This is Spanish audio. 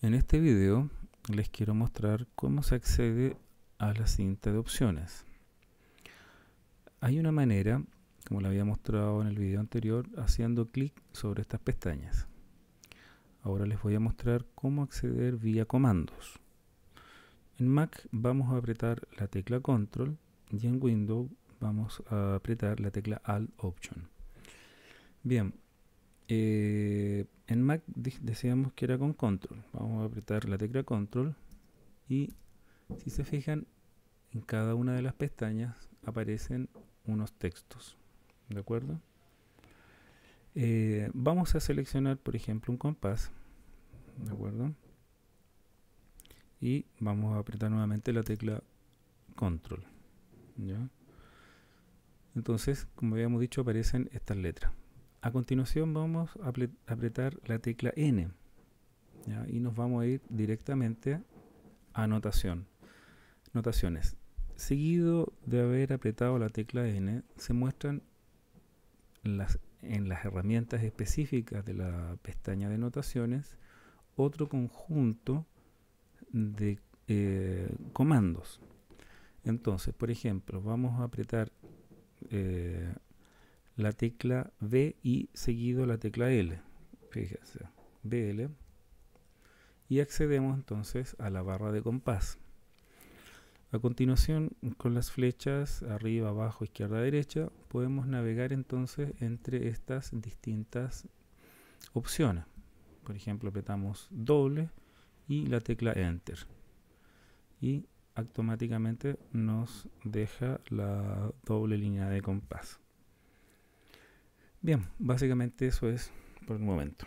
En este video les quiero mostrar cómo se accede a la cinta de opciones. Hay una manera, como la había mostrado en el video anterior, haciendo clic sobre estas pestañas. Ahora les voy a mostrar cómo acceder vía comandos. En Mac vamos a apretar la tecla Control y en Windows vamos a apretar la tecla Alt Option. Bien, eh, en Mac decíamos que era con control. Vamos a apretar la tecla control y si se fijan en cada una de las pestañas aparecen unos textos. ¿De acuerdo? Eh, vamos a seleccionar por ejemplo un compás. ¿De acuerdo? Y vamos a apretar nuevamente la tecla control. ¿ya? Entonces, como habíamos dicho, aparecen estas letras. A continuación vamos a apretar la tecla N y nos vamos a ir directamente a notación. Notaciones. Seguido de haber apretado la tecla N, se muestran las, en las herramientas específicas de la pestaña de notaciones otro conjunto de eh, comandos. Entonces, por ejemplo, vamos a apretar eh, la tecla B y seguido la tecla L. Fíjense, BL. Y accedemos entonces a la barra de compás. A continuación, con las flechas arriba, abajo, izquierda, derecha, podemos navegar entonces entre estas distintas opciones. Por ejemplo, apretamos doble y la tecla Enter. Y automáticamente nos deja la doble línea de compás. Bien, básicamente eso es por el momento.